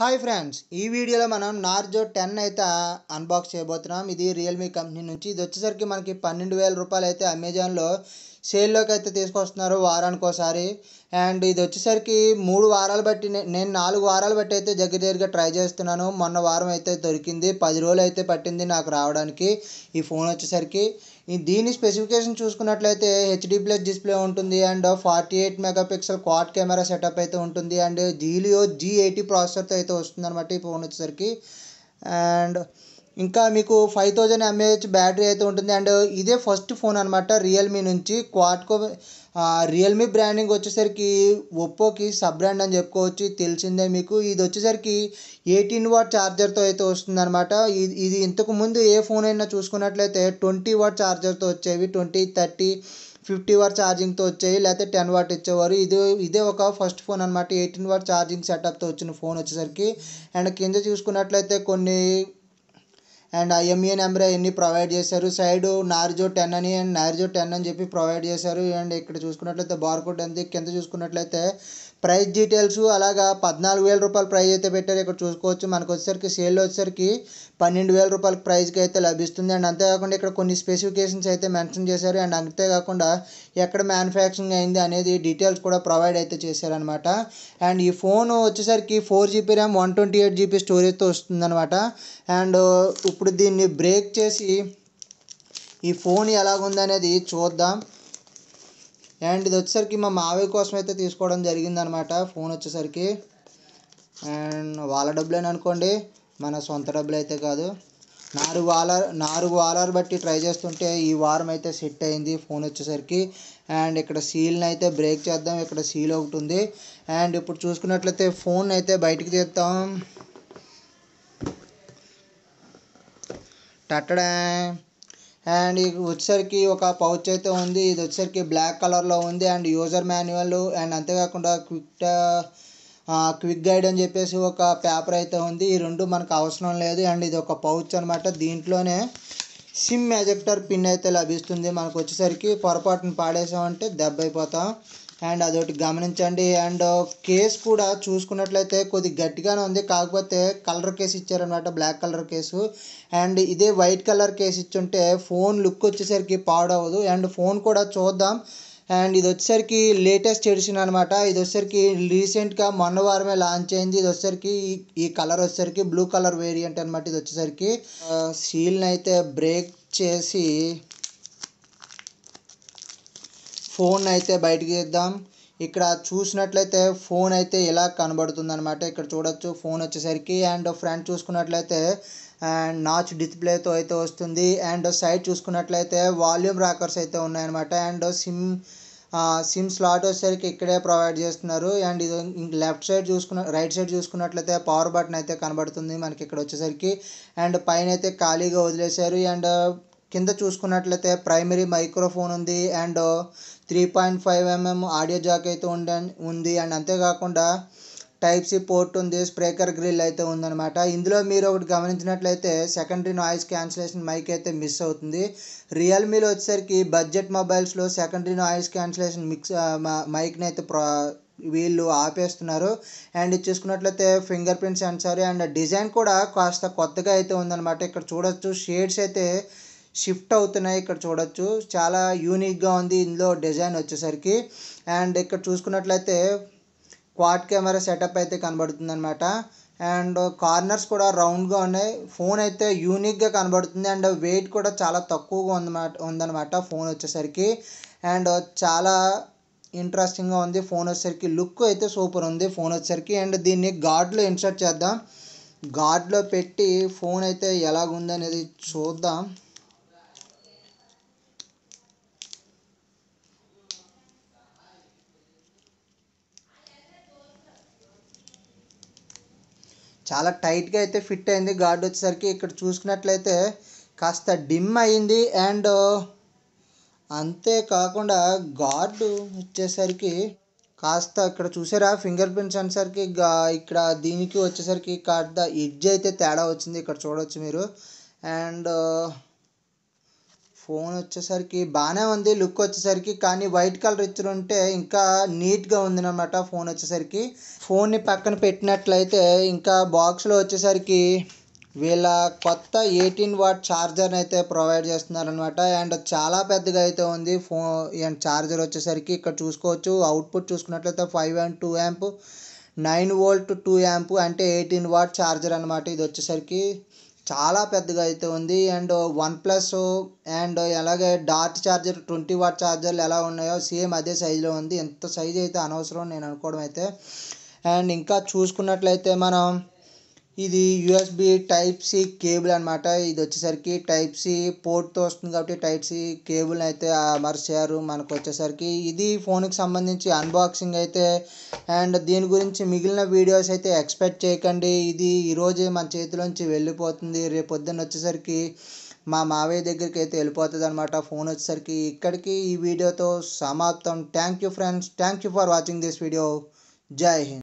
hi friends ఈ వీడియోలో మనం నార్జో టెన్ అయితే అన్బాక్స్ చేయబోతున్నాం ఇది రియల్మీ కంపెనీ నుంచి ఇది వచ్చేసరికి మనకి పన్నెండు వేల రూపాయలు అయితే అమెజాన్లో సేల్లోకి అయితే తీసుకొస్తున్నారు వారానికి ఒకసారి అండ్ ఇది వచ్చేసరికి మూడు వారాలు బట్టి నేను నాలుగు వారాలు బట్టి అయితే దగ్గర దగ్గరగా ట్రై చేస్తున్నాను మొన్న వారం అయితే దొరికింది పది రోజులు అయితే పట్టింది నాకు రావడానికి ఈ ఫోన్ వచ్చేసరికి దీని స్పెసిఫికేషన్ చూసుకున్నట్లయితే హెచ్డి ప్లస్ డిస్ప్లే ఉంటుంది and forty eight megapixel quad camera setup అయితే ఉంటుంది అండ్ జీలియో జీ ఎయిటీ ప్రాసెసర్తో అయితే వస్తుంది అనమాట ఈ ఫోన్ వచ్చేసరికి అండ్ ఇంకా మీకు ఫైవ్ థౌజండ్ ఎంఏహెచ్ బ్యాటరీ అయితే ఉంటుంది అండ్ ఇదే ఫస్ట్ ఫోన్ అనమాట రియల్మీ నుంచి క్వాడ్కో రియల్మీ బ్రాండింగ్ వచ్చేసరికి ఒప్పోకి సబ్ బ్రాండ్ అని చెప్పుకోవచ్చు తెలిసిందే మీకు ఇది వచ్చేసరికి ఎయిటీన్ వాట్ ఛార్జర్తో అయితే వస్తుంది అనమాట ఇది ఇది ఇంతకుముందు ఏ ఫోన్ అయినా చూసుకున్నట్లయితే ట్వంటీ వాట్ ఛార్జర్తో వచ్చేవి ట్వంటీ థర్టీ ఫిఫ్టీ వాట్ ఛార్జింగ్తో వచ్చేవి లేకపోతే టెన్ వాట్ ఇచ్చేవారు ఇది ఇదే ఒక ఫస్ట్ ఫోన్ అనమాట ఎయిటీన్ వాట్ ఛార్జింగ్ సెటప్తో వచ్చిన ఫోన్ వచ్చేసరికి అండ్ కింద చూసుకున్నట్లయితే కొన్ని అండ్ ఎంఈఎన్ నెంబర్ ఎన్ని ప్రొవైడ్ చేశారు సైడ్ నార్జో టెన్ అని అండ్ నార్జో టెన్ అని చెప్పి ప్రొవైడ్ చేశారు అండ్ ఇక్కడ చూసుకున్నట్లయితే బార్కోడ్ అంది కింద చూసుకున్నట్లయితే ప్రైస్ డీటెయిల్స్ అలాగా పద్నాలుగు వేల రూపాయల ప్రైజ్ అయితే పెట్టారు ఇక్కడ చూసుకోవచ్చు మనకు వచ్చేసరికి సేల్ వచ్చేసరికి పన్నెండు వేల రూపాయల ప్రైస్కి అయితే లభిస్తుంది అండ్ అంతేకాకుండా ఇక్కడ కొన్ని స్పెసిఫికేషన్స్ అయితే మెన్షన్ చేశారు అండ్ అంతేకాకుండా ఎక్కడ మ్యానుఫ్యాక్చరింగ్ అయింది అనేది డీటెయిల్స్ కూడా ప్రొవైడ్ అయితే చేశారనమాట అండ్ ఈ ఫోన్ వచ్చేసరికి four GB RAM one twenty eight GB స్టోరేజ్తో వస్తుందన్నమాట అండ్ ఇప్పుడు దీన్ని బ్రేక్ చేసి ఈ ఫోన్ ఎలాగుందనేది చూద్దాం అండ్ ఇది వచ్చేసరికి మా మావయ్య కోసం అయితే తీసుకోవడం జరిగిందనమాట ఫోన్ వచ్చేసరికి అండ్ వాళ్ళ డబ్బులేని అనుకోండి మన సొంత డబ్బులు అయితే కాదు నాలుగు వాలర్ నాలుగు వాలర్ బట్టి ట్రై చేస్తుంటే ఈ వారం అయితే సెట్ అయింది ఫోన్ వచ్చేసరికి అండ్ ఇక్కడ సీల్ని అయితే బ్రేక్ చేద్దాం ఇక్కడ సీల్ ఒకటి ఉంది అండ్ ఇప్పుడు చూసుకున్నట్లయితే ఫోన్ అయితే బయటికి తీద్దాం టట్టడా అండ్ ఇది వచ్చేసరికి ఒక పౌచ్ అయితే ఉంది ఇది వచ్చేసరికి బ్లాక్ కలర్లో ఉంది అండ్ యూజర్ మాన్యువల్ అండ్ అంతేకాకుండా క్విక్ క్విక్ గైడ్ అని చెప్పేసి ఒక పేపర్ అయితే ఉంది ఈ రెండు మనకు అవసరం లేదు అండ్ ఇది ఒక పౌచ్ అనమాట దీంట్లోనే సిమ్ ఎజెక్టర్ పిన్ అయితే లభిస్తుంది మనకు వచ్చేసరికి పొరపాటును పాడేసామంటే దెబ్బ అయిపోతాం అండ్ అదొకటి గమనించండి అండ్ కేస్ కూడా చూసుకున్నట్లయితే కొద్ది గట్టిగానే ఉంది కాకపోతే కలర్ కేసు ఇచ్చారనమాట బ్లాక్ కలర్ కేసు అండ్ ఇదే వైట్ కలర్ కేసు ఇచ్చుంటే ఫోన్ లుక్ వచ్చేసరికి పాడవదు అండ్ ఫోన్ కూడా చూద్దాం అండ్ ఇది వచ్చేసరికి లేటెస్ట్ ఎడిషన్ అనమాట ఇది వచ్చేసరికి రీసెంట్గా మొన్న వారమే లాంచ్ అయింది ఇది వచ్చేసరికి ఈ కలర్ వచ్చేసరికి బ్లూ కలర్ వేరియంట్ అనమాట ఇది వచ్చేసరికి సీల్ని అయితే బ్రేక్ చేసి ఫోన్ అయితే బయటకు తీద్దాం ఇక్కడ చూసినట్లయితే ఫోన్ అయితే ఇలా కనబడుతుంది అనమాట ఇక్కడ చూడొచ్చు ఫోన్ వచ్చేసరికి అండ్ ఫ్రంట్ చూసుకున్నట్లయితే అండ్ నాచ్ డిస్ప్లేతో అయితే వస్తుంది అండ్ సైడ్ చూసుకున్నట్లయితే వాల్యూమ్ రాకర్స్ అయితే ఉన్నాయన్నమాట అండ్ సిమ్ సిమ్ స్లాట్ వచ్చేసరికి ఇక్కడే ప్రొవైడ్ చేస్తున్నారు అండ్ ఇది లెఫ్ట్ సైడ్ చూసుకున్న రైట్ సైడ్ చూసుకున్నట్లయితే పవర్ బటన్ అయితే కనబడుతుంది మనకి ఇక్కడ వచ్చేసరికి అండ్ పైన అయితే ఖాళీగా వదిలేశారు అండ్ కింద చూసుకున్నట్లయితే ప్రైమరీ మైక్రోఫోన్ ఉంది and three point five mm audio jack అయితే ఉండ ఉంది అండ్ అంతేకాకుండా టైప్ సి పోర్ట్ ఉంది స్ప్రేకర్ గ్రిల్ అయితే ఉందన్నమాట ఇందులో మీరు ఒకటి గమనించినట్లయితే సెకండరీ నాయిస్ క్యాన్సిలేషన్ మైక్ అయితే మిస్ అవుతుంది రియల్మీలో వచ్చేసరికి బడ్జెట్ మొబైల్స్లో సెకండరీ నాయిస్ క్యాన్సిలేషన్ మిక్స్ మైక్ని అయితే ప్రా వీళ్ళు ఆపేస్తున్నారు అండ్ ఇది చూసుకున్నట్లయితే fingerprint sensor and design కూడా కాస్త కొత్తగా అయితే ఉందన్నమాట ఇక్కడ చూడొచ్చు షేడ్స్ అయితే షిఫ్ట్ అవుతున్నాయి ఇక్కడ చూడొచ్చు చాలా యూనిక్గా ఉంది ఇందులో డిజైన్ వచ్చేసరికి అండ్ ఇక్కడ చూసుకున్నట్లయితే క్వాడ్ కెమెరా సెటప్ అయితే కనబడుతుంది అనమాట అండ్ కార్నర్స్ కూడా రౌండ్గా ఉన్నాయి ఫోన్ అయితే యూనిక్గా కనబడుతుంది అండ్ వెయిట్ కూడా చాలా తక్కువగా ఉందన్నమాట ఉందన్నమాట ఫోన్ వచ్చేసరికి అండ్ చాలా ఇంట్రెస్టింగ్గా ఉంది ఫోన్ వచ్చేసరికి లుక్ అయితే సూపర్ ఉంది ఫోన్ వచ్చేసరికి అండ్ దీన్ని గాడ్లో ఇన్సర్ట్ చేద్దాం గాడ్లో పెట్టి ఫోన్ అయితే ఎలాగుందనేది చూద్దాం చాలా టైట్గా అయితే ఫిట్ అయింది గార్డ్ వచ్చేసరికి ఇక్కడ చూసుకున్నట్లయితే కాస్త డిమ్ అయింది అండ్ అంతేకాకుండా గార్డు వచ్చేసరికి కాస్త ఇక్కడ చూసారా ఫింగర్ ప్రింట్స్ అనేసరికి గా ఇక్కడ దీనికి వచ్చేసరికి కాస్త ఎడ్జ్ అయితే తేడా వచ్చింది ఇక్కడ చూడవచ్చు మీరు అండ్ ఫోన్ వచ్చేసరికి బాగానే ఉంది లుక్ వచ్చేసరికి కానీ వైట్ కలర్ ఇచ్చి ఉంటే ఇంకా నీట్గా అనమాట ఫోన్ వచ్చేసరికి ఫోన్ని పక్కన పెట్టినట్లయితే ఇంకా బాక్స్లో వచ్చేసరికి వీళ్ళ కొత్త ఎయిటీన్ వాట్ ఛార్జర్ని అయితే ప్రొవైడ్ చేస్తున్నారనమాట అండ్ చాలా పెద్దగా అయితే ఉంది ఫోన్ అండ్ ఛార్జర్ వచ్చేసరికి ఇక్కడ చూసుకోవచ్చు అవుట్పుట్ చూసుకున్నట్లయితే five and two amp nine volt two amp అంటే ఎయిటీన్ వాట్ ఛార్జర్ అనమాట ఇది వచ్చేసరికి చాలా పెద్దగా అయితే ఉంది అండ్ వన్ ప్లస్ అండ్ అలాగే డార్ట్ ఛార్జర్ ట్వంటీ వాట్ ఛార్జర్లు ఎలా ఉన్నాయో సేమ్ అదే సైజులో ఉంది ఎంత సైజ్ అయితే అనవసరం నేను అనుకోవడం అయితే అండ్ ఇంకా చూసుకున్నట్లయితే మనం ఇది యూఎస్బి టైప్ సి కేబుల్ అనమాట ఇది వచ్చేసరికి టైప్ సి పోర్ట్తో వస్తుంది కాబట్టి టైప్ సి కేబుల్ అయితే అమర్చారు మనకు వచ్చేసరికి ఇది ఫోన్కి సంబంధించి అన్బాక్సింగ్ అయితే అండ్ దీని గురించి మిగిలిన వీడియోస్ అయితే ఎక్స్పెక్ట్ చేయకండి ఇది ఈరోజే మన చేతిలోంచి వెళ్ళిపోతుంది రేపు పొద్దున్న వచ్చేసరికి మా మావయ్య దగ్గరికి అయితే వెళ్ళిపోతుంది అనమాట ఫోన్ వచ్చేసరికి ఇక్కడికి ఈ వీడియోతో సమాప్తం thank you friends thank you for watching this video జై హింద్